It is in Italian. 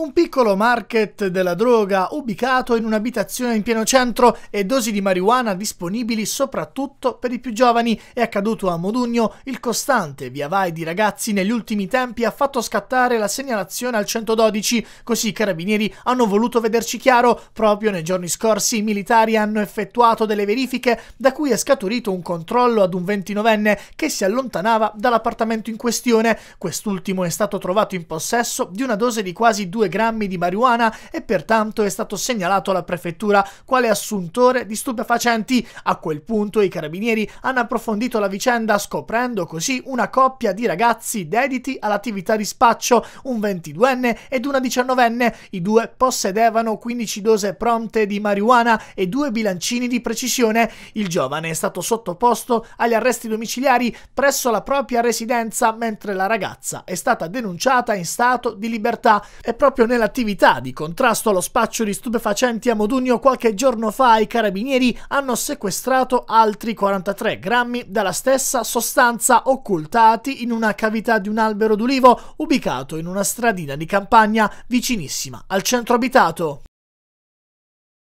Un piccolo market della droga ubicato in un'abitazione in pieno centro e dosi di marijuana disponibili soprattutto per i più giovani. È accaduto a Modugno il costante via vai di ragazzi negli ultimi tempi ha fatto scattare la segnalazione al 112, così i carabinieri hanno voluto vederci chiaro. Proprio nei giorni scorsi i militari hanno effettuato delle verifiche da cui è scaturito un controllo ad un 29enne che si allontanava dall'appartamento in questione. Quest'ultimo è stato trovato in possesso di una dose di quasi 2 grammi di marijuana e pertanto è stato segnalato alla prefettura quale assuntore di stupefacenti. A quel punto i carabinieri hanno approfondito la vicenda scoprendo così una coppia di ragazzi dediti all'attività di spaccio, un 22enne ed una 19enne. I due possedevano 15 dose pronte di marijuana e due bilancini di precisione. Il giovane è stato sottoposto agli arresti domiciliari presso la propria residenza mentre la ragazza è stata denunciata in stato di libertà e proprio proprio nell'attività di contrasto allo spaccio di stupefacenti a Modugno qualche giorno fa i carabinieri hanno sequestrato altri 43 grammi della stessa sostanza occultati in una cavità di un albero d'ulivo ubicato in una stradina di campagna vicinissima al centro abitato.